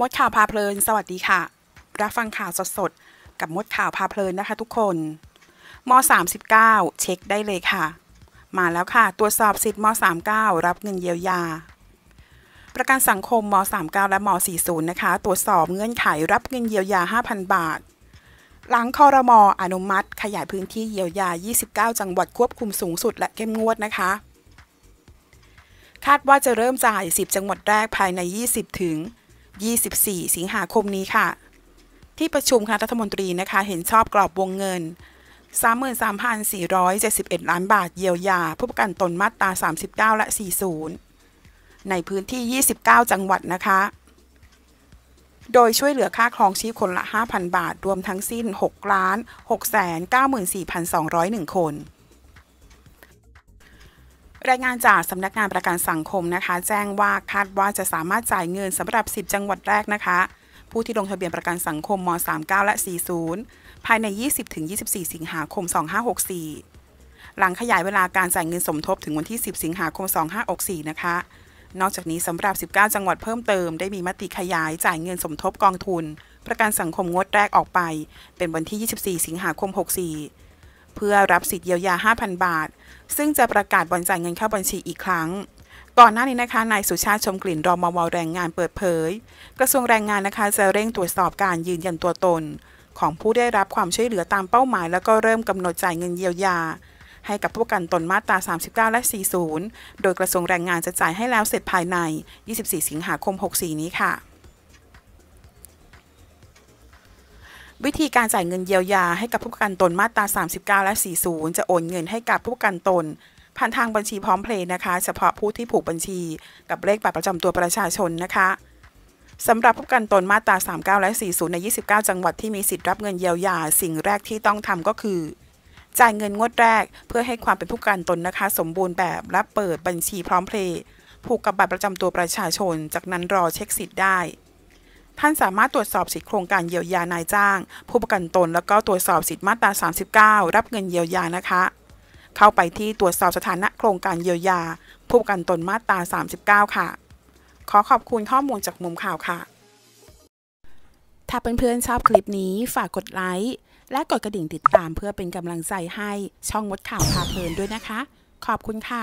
มดข่าวพาเพลิน สวัสดีค่ะ รับฟังข่าวสดๆ กับมดข่าวพาเพลินนะคะ ทุกคนม39 เช็คได้เลยค่ะ มาแล้วค่ะ ตรวจสอบสิทธิ์ม39รับเงินเยียวยา ประกันสังคมม39และม 40 นะคะ ตรวจสอบเงื่อนไขรับเงินเยียวยา 5,000 บาท หลังคอรมออนุมัติ ขยายพื้นที่เยียวยา 29 จังหวัดควบคุมสูงสุด และเข้มงวดนะคะ คาดว่าจะเริ่มจ่าย 10 จังหวัดแรกภายใน 20 ถึง24 สิงหาคมนี้ค่ะ ที่ประชุมคณะรัฐมนตรีนะคะเห็นชอบกรอบวงเงิน 33,471 ล้านบาทเยียวยา ผู้ประกันตนมาตรา39 และ 40 ในพื้นที่ 29 จังหวัดนะคะ โดยช่วยเหลือค่าครองชีพคนละ 5,000 บาท รวมทั้งสิ้น 6 6 9 4 2 0 1 คนรายงานจาก สำนักงานประกันสังคมนะคะแจ้งว่าคาดว่าจะสามารถจ่ายเงินสำหรับ 10 จังหวัดแรกนะคะ ผู้ที่ลงทะเบียนประกันสังคมม39และ 40 ภายใน 20-24 สิงหาคม 2564 หลังขยายเวลาการจ่ายเงินสมทบถึงวันที่ 10 สิงหาคม 2564 นะคะ นอกจากนี้สำหรับ 19 จังหวัดเพิ่มเติมได้มีมติขยายจ่ายเงินสมทบกองทุน ประกันสังคมงวดแรกออกไป เป็นวันที่ 24 สิงหาคม 64เพื่อรับสิทธิเยียวยา 5,000 บาท ซึ่งจะประกาศบอนจ่ายเงินเข้าบัญชีอีกครั้ง ก่อนหน้านี้นะคะ นายสุชาติชมกลิ่นรอมวแรงงานเปิดเผย กระทรวงแรงงานนะคะ จะเร่งตรวจสอบการยืนยันตัวตน ของผู้ได้รับความช่วยเหลือตามเป้าหมาย แล้วก็เริ่มกำหนดจ่ายเงินเยียวยา ให้กับผู้กันตนมาตรา39 และ 40 โดยกระทรวงแรงงานจะจ่ายให้แล้วเสร็จภายใน 24 สิงหาคม 64 นี้ค่ะวิธีการจ่ายเงินเยียวยาให้กับผู้ประกันตนมาตรา39และ40 จะโอนเงินให้กับผู้ประกันตน ผ่านทางบัญชีพร้อมเพลย์นะคะ เฉพาะผู้ที่ผูกบัญชีกับเลขบัตรประจำตัวประชาชนนะคะสำหรับผู้กันตนมาตรา39และ40ใน29 จังหวัดที่มีสิทธิ์รับเงินเยียวยาสิ่งแรกที่ต้องทำก็คือ จ่ายเงินงวดแรกเพื่อให้ความเป็นผู้กันตนนะคะ สมบูรณ์แบบและเปิดบัญชีพร้อมเพลย์ผูกกับบัตรประจำตัวประชาชน จากนั้นรอเช็คสิทธิ์ได้ท่าน สามารถตรวจสอบสิทธิโครงการเยียวยานายจ้าง ผู้ประกันตนแล้วก็ตรวจสอบสิทธิมาตรา39 รับเงินเยียวยานะคะ เข้าไปที่ตรวจสอบสถานะโครงการเยียวยาผู้ประกันตนมาตรา39 ค่ะ ขอขอบคุณข้อมูลจากมุมข่าวค่ะ ถ้าเพื่อนๆชอบคลิปนี้ฝากกดไลค์และกดกระดิ่งติดตามเพื่อเป็นกำลังใจให้ช่องมดข่าวพาเพลินด้วยนะคะ ขอบคุณค่ะ